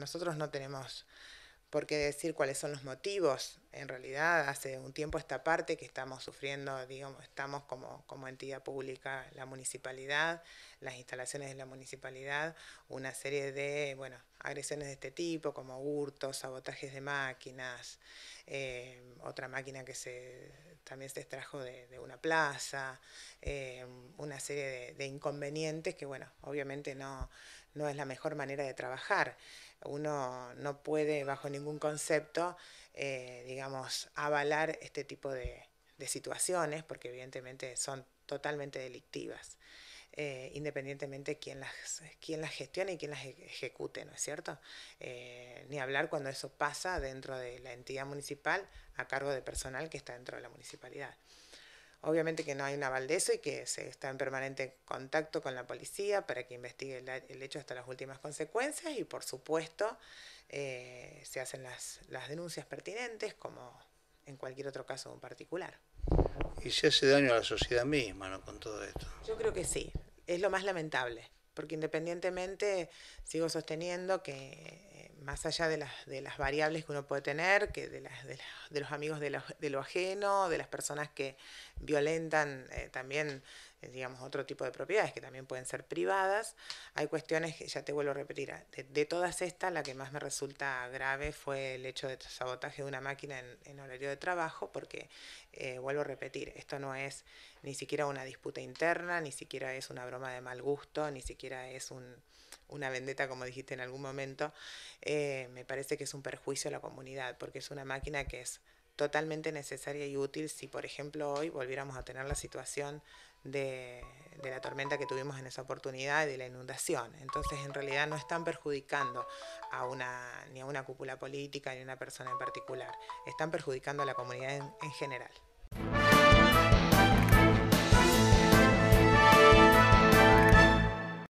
nosotros no tenemos por qué decir cuáles son los motivos. En realidad, hace un tiempo esta parte que estamos sufriendo, digamos, estamos como, como entidad pública, la municipalidad, las instalaciones de la municipalidad, una serie de, bueno, agresiones de este tipo, como hurtos, sabotajes de máquinas, eh, otra máquina que se también se extrajo de, una plaza, eh, una serie de, inconvenientes que, bueno, obviamente no, es la mejor manera de trabajar. Uno no puede, bajo ningún concepto, eh, digamos, avalar este tipo de situaciones porque evidentemente son totalmente delictivas. Eh, independientemente quién las, quién las gestione y quién las ejecute, ¿no es cierto? Eh, ni hablar cuando eso pasa dentro de la entidad municipal a cargo de personal que está dentro de la municipalidad. Obviamente que no hay un aval de eso y que se está en permanente contacto con la policía para que investigue el, hecho hasta las últimas consecuencias y por supuesto eh, se hacen las, denuncias pertinentes como en cualquier otro caso en particular. Y se hace daño a la sociedad misma con todo esto. Yo creo que sí es lo más lamentable, porque independientemente sigo sosteniendo que más allá de las, de las variables que uno puede tener, que de, las, de, los amigos de lo, de ajeno, de las personas que violentan eh, también, eh, digamos, otro tipo de propiedades que también pueden ser privadas, hay cuestiones que, ya te vuelvo a repetir, ah, de, todas estas, la que más me resulta grave fue el hecho de sabotaje de una máquina en, horario de trabajo, porque, eh, vuelvo a repetir, esto no es ni siquiera una disputa interna, ni siquiera es una broma de mal gusto, ni siquiera es un una vendetta, como dijiste en algún momento, eh, me parece que es un perjuicio a la comunidad, porque es una máquina que es totalmente necesaria y útil si, por ejemplo, hoy volviéramos a tener la situación de, la tormenta que tuvimos en esa oportunidad y de la inundación. Entonces, en realidad no están perjudicando a una, ni a una cúpula política ni a una persona en particular, están perjudicando a la comunidad en general.